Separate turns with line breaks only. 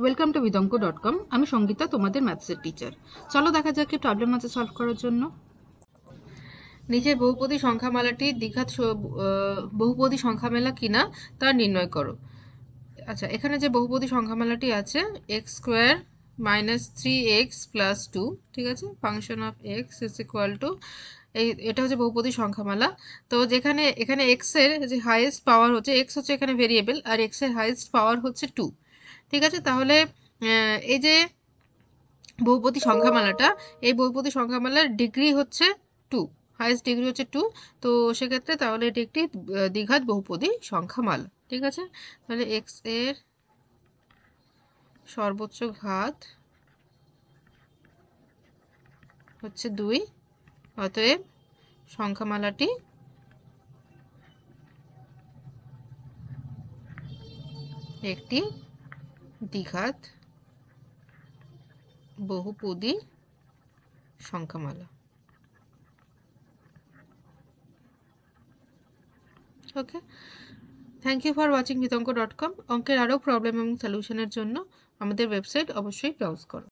welcome to বিদঙ্ক dot com আমি সঙ্গীতা তোমাদের ম্যাথসের টিচার চলো দেখা যাক প্রবলেম আছে সলভ করার জন্য নিচের বহুপদী সংখ্যামালাটি দীঘাত বহুপদী সংখ্যামেলা কিনা তা নির্ণয় করো আচ্ছা এখানে যে বহুপদী মেলাটি আছে x square minus three x plus two ঠিক আছে function of x is equal to এই এটা হচ্ছে বহুপদী সংখ্যামালা তো যেখানে এখানে এক্সের যে হাইয়েস্ট পাওয়ার হচ্ছে এক্স হচ্ছে এখানে ভেরিয়েবল আর এক্সের হাইয়েস্ট পাওয়ার হচ্ছে টু ঠিক আছে তাহলে এই যে বহুপতি সংখ্যামালাটা এই বহুপতি সংখ্যামালার ডিগ্রি হচ্ছে টু হায়েস্ট ডিগ্রি হচ্ছে টু তো সেক্ষেত্রে তাহলে এটি একটি দীঘাত বহুপদী সংখ্যামালা ঠিক আছে তাহলে এক্স এর সর্বোচ্চ ঘাত হচ্ছে দুই অতএব সংখ্যামালাটি একটি দ্বিঘাত বহুপদী সংখ্যামালা okay thank you for watching বিতঙ্ক ডট কম অঙ্কের আরও প্রবলেম এবং সলিউশনের জন্য আমাদের ওয়েবসাইট অবশ্যই ব্রাউজ করো